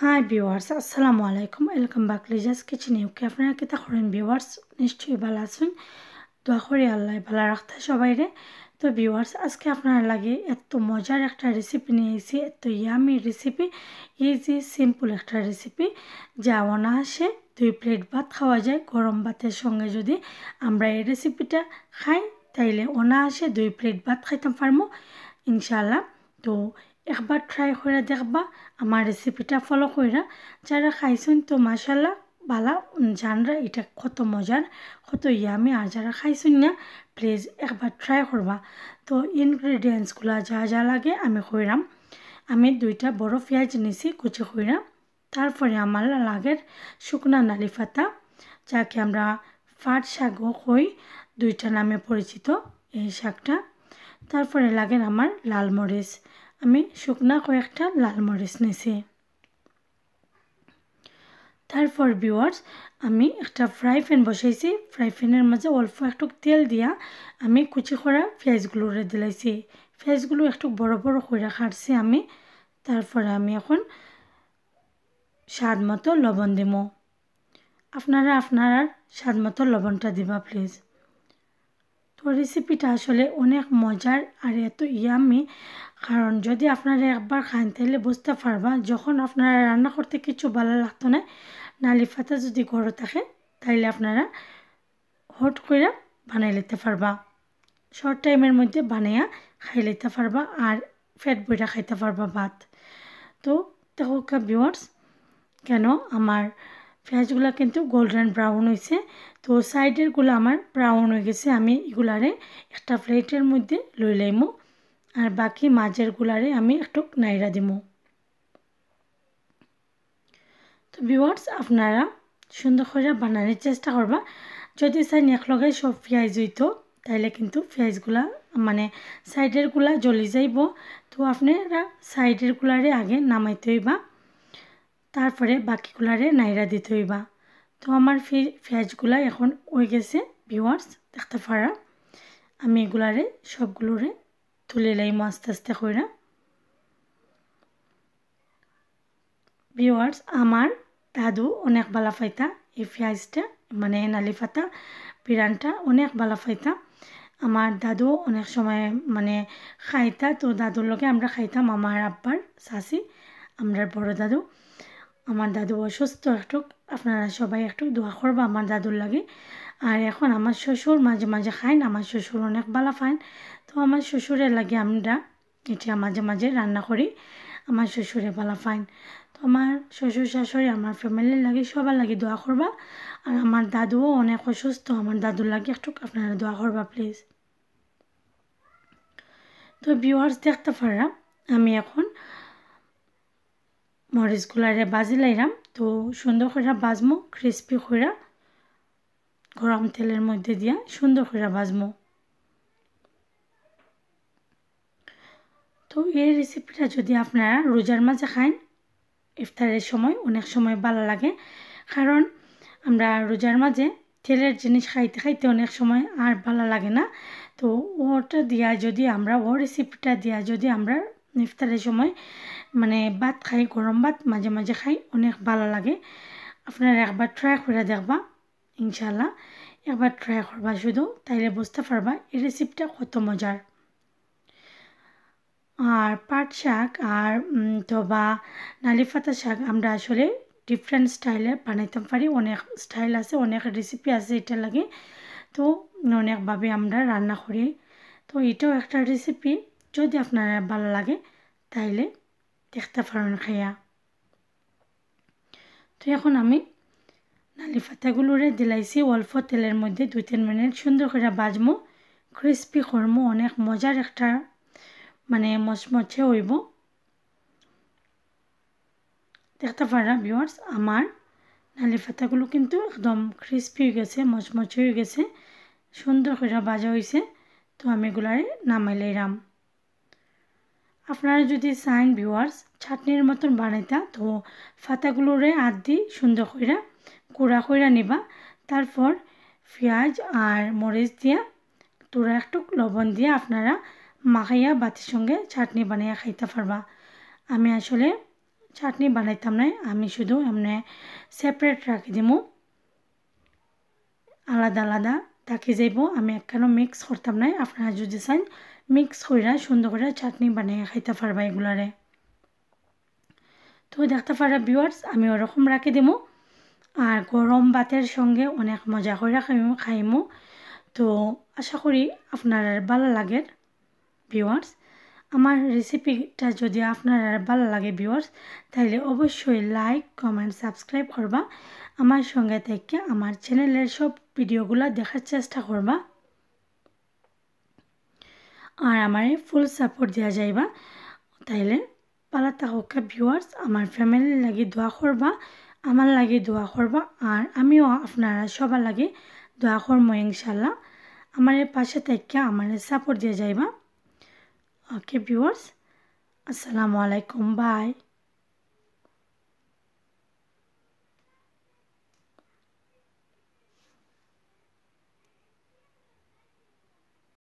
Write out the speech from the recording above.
high viewers আসসালামু আলাইকুম welcome back Liza's kitchen UK আপনারা কিতা করেন ভিওয়ার্স নিশ্চয়ই ভালো আছেন দোয়া করি আল্লাহ ভালো রাখতে সবাইরে তো ভিওয়ার্স আজকে আপনারা লাগে এত মজার একটা রেসিপি নিয়েছি এত ইয়ামি রেসিপি ইজি সিম্পল একটা রেসিপি যা অনায়াসে দুই প্লেট ভাত খাওয়া যায় গরম ভাতের সঙ্গে যদি আমরা এই রেসিপিটা খাই তাইলে অনায়াসে দুই প্লেট ভাত খাইতাম পারবো ইনশাল্লাহ তো একবার ট্রাই করে দেখবা আমার রেসিপিটা ফলো কইরা যারা খাইছেন তো মাসাল্লা বালা জানরা এটা কত মজার কত ইয়ামি আর যারা খাইছেন না প্লিজ একবার ট্রাই করবা তো ইনগ্রিডিয়েন্টসগুলো যা যা লাগে আমি কইরাম আমি দুইটা বড় পেঁয়াজ নিছি কুচি কইরাম তারপরে আমার লাগের শুকনা নালি পাতা যাকে আমরা ফাট শাকও কই দুইটা নামে পরিচিত এই শাকটা তারপরে লাগেন আমার লাল মরিচ আমি শুকনা কয়েকটা লাল মরিচ নিছি তারপর বিওয়ার্স আমি একটা ফ্রাই প্যান বসাইছি ফ্রাই প্যানের মাঝে অল্প একটু তেল দিয়া আমি কুচি করা পেঁয়াজগুলো রে দিলাইছি পেঁয়াজগুলো একটু বড় বড় করে কাটছি আমি তারপরে আমি এখন স্বাদ মতো লবণ দিব আপনারা আপনার স্বাদ মতো লবণটা দিবা প্লিজ তো রেসিপিটা আসলে অনেক মজার আর এত ইয়ামি কারণ যদি আপনারা একবার খান তাহলে বুঝতে পারবা যখন আপনারা রান্না করতে কিছু ভালো লাগতো না ফাতা যদি গড়ে থাকে তাইলে আপনারা হট করে বানাই নিতে পারবা শর্ট টাইমের মধ্যে বানাইয়া খাই নিতে পারবা আর ফ্যাট বইটা খাইতে পারবা ভাত তো দেখো বিওয়ার্স কেন আমার ফ্যাঁসগুলো কিন্তু গোল্ডেন ব্রাউন হয়েছে তো সাইডেরগুলো আমার ব্রাউন হয়ে গেছে আমি এগুলারে একটা প্লেটের মধ্যে লই লাইমু আর বাকি মাঝেরগুলারে আমি একটু নাইরা দিব তো ভিওয়ার্স আপনারা সুন্দর করে বানানোর চেষ্টা করবা যদি সাইন একলগে সব পেঁয়াজ হইতো তাইলে কিন্তু পেঁয়াজগুলা মানে সাইডেরগুলা জ্বলি যাইব তো আপনারা সাইডেরগুলারে আগে নামাইতেই বা তারপরে বাকিগুলারে নাইরা দিতে হইবা তো আমার ফেজগুলা এখন হয়ে গেছে ভিওয়ার্স দেখতে পারা আমি এগুলারে সবগুলোরে তুলে লাইম আস্তে আস্তে কইরা ভিওয়ার্স আমার দাদু অনেক বালা ফাইতা এই পেঁয়াজটা মানে নালি ফাতা পিরানটা অনেক বালা ফাইতা আমার দাদু অনেক সময় মানে খাইতা তো দাদুর লোকে আমরা খাইতাম আমার আব্বার শাসি আমরা বড় দাদু আমার দাদু অসুস্থ একটুক আপনারা সবাই একটু দোয়া করবা আমার দাদুর লাগে আর এখন আমার শ্বশুর মাঝে মাঝে খাইন আমার শ্বশুর অনেক বালা ফাইন তো আমার শ্বশুরের লাগে আমরা এটা মাঝে মাঝে রান্না করি আমার শ্বশুরে বালা ফাইন তো আমার শ্বশুর শাশুড়ি আমার ফ্যামিলির লাগে সবার লাগে দোয়া করবা আর আমার দাদুও অনেক অসুস্থ আমার দাদুর লাগে একটু আপনারা দোয়া করবা প্লিজ তো ভিউয়ার্স দেখতে পারলাম আমি এখন গুলারে বাজি লাইরাম তো সুন্দর করে বাজমো ক্রিস্পি করে গরম তেলের মধ্যে দিয়া সুন্দর করে বাজমো তো এই রেসিপিটা যদি আপনারা রোজার মাঝে খান ইফতারের সময় অনেক সময় ভালো লাগে কারণ আমরা রোজার মাঝে তেলের জিনিস খাইতে খাইতে অনেক সময় আর ভালো লাগে না তো ওটা দিয়া যদি আমরা ও রেসিপিটা দিয়া যদি আমরা ইফতারের সময় মানে ভাত খাই গরম ভাত মাঝে মাঝে খাই অনেক ভালো লাগে আপনার একবার ট্রাই করে দেখবা ইনশাল্লাহ একবার ট্রাই করবা শুধু তাইলে বুঝতে পারবা এই রেসিপিটা কত মজার আর পাট শাক আর তো বা নালিফাতা শাক আমরা আসলে ডিফারেন্ট স্টাইলে বানাইতে পারি অনেক স্টাইল আছে অনেক রেসিপি আছে এটা লাগে তো অনেকভাবে আমরা রান্না করি তো এটাও একটা রেসিপি যদি আপনার ভালো লাগে তাইলে দেখতে পারেন খাইয়া তো এখন আমি নালি রে দিলাইছি অল্প তেলের মধ্যে দুই তিন মিনিট সুন্দর করে বাজমো ক্রিস্পি করমো অনেক মজার একটা মানে মচমচে হইব দেখতে পারা ভিওয়ার্স আমার নালি ফাতাগুলো কিন্তু একদম ক্রিস্পি হয়ে গেছে মচমচে হয়ে গেছে সুন্দর করে বাজা হয়েছে তো আমি এগুলারে নামাইলাম আপনারা যদি চান ভিউয়ার্স চাটনির মতন বানাইতা তো ফাতাগুলোরে আদ দি সুন্দর কইরা কোড়া কইরা নিবা তারপর পেঁয়াজ আর মরিচ দিয়া তোরা একটু লবণ দিয়ে আপনারা মাখাইয়া বাতির সঙ্গে চাটনি বানাইয়া খাইতে পারবা আমি আসলে চাটনি বানাইতাম না আমি শুধু এমনি সেপারেট রাখি দিমু আলাদা আলাদা থাকি যাইব আমি একখানো মিক্স করতাম না আপনারা যদি চান মিক্স কইরা সুন্দর করে চাটনি বানিয়ে খাইতে পারবা এগুলারে তো দেখতে পারা বিওয়ার্স আমি ওরকম রাখি দিমু আর গরম ভাতের সঙ্গে অনেক মজা করে খাইমু খাইমু তো আশা করি আপনার আর ভালো লাগে ভিউয়ার্স আমার রেসিপিটা যদি আপনার আর ভালো লাগে বিওয়ার্স তাহলে অবশ্যই লাইক কমেন্ট সাবস্ক্রাইব করবা আমার সঙ্গে থেকে আমার চ্যানেলের সব ভিডিওগুলো দেখার চেষ্টা করবা আর আমারে ফুল সাপোর্ট দেওয়া যাইবা তাইলে পালা তাহকা ভিউয়ার্স আমার ফ্যামিলির লাগে দোয়া করবা আমার লাগে দোয়া করবা আর আমিও আপনারা সবার লাগে দোয়া করবো ইনশাল্লাহ আমার পাশে থেকে আমার সাপোর্ট দিয়ে যাইবা ওকে ভিউয়ার্স আসসালামু আলাইকুম বাই